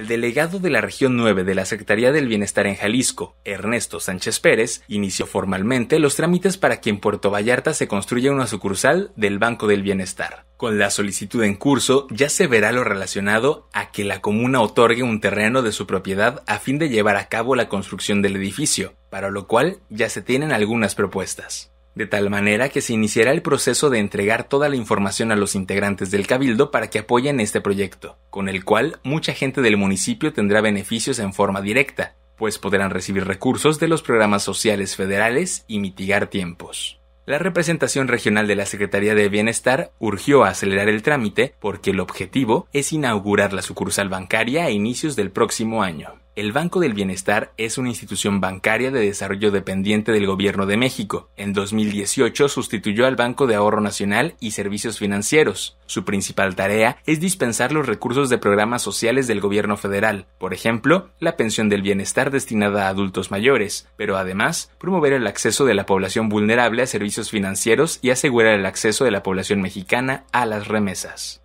El delegado de la región 9 de la Secretaría del Bienestar en Jalisco, Ernesto Sánchez Pérez, inició formalmente los trámites para que en Puerto Vallarta se construya una sucursal del Banco del Bienestar. Con la solicitud en curso ya se verá lo relacionado a que la comuna otorgue un terreno de su propiedad a fin de llevar a cabo la construcción del edificio, para lo cual ya se tienen algunas propuestas de tal manera que se iniciará el proceso de entregar toda la información a los integrantes del cabildo para que apoyen este proyecto, con el cual mucha gente del municipio tendrá beneficios en forma directa, pues podrán recibir recursos de los programas sociales federales y mitigar tiempos. La representación regional de la Secretaría de Bienestar urgió a acelerar el trámite porque el objetivo es inaugurar la sucursal bancaria a inicios del próximo año. El Banco del Bienestar es una institución bancaria de desarrollo dependiente del Gobierno de México. En 2018 sustituyó al Banco de Ahorro Nacional y Servicios Financieros. Su principal tarea es dispensar los recursos de programas sociales del Gobierno federal, por ejemplo, la pensión del bienestar destinada a adultos mayores, pero además promover el acceso de la población vulnerable a servicios financieros y asegurar el acceso de la población mexicana a las remesas.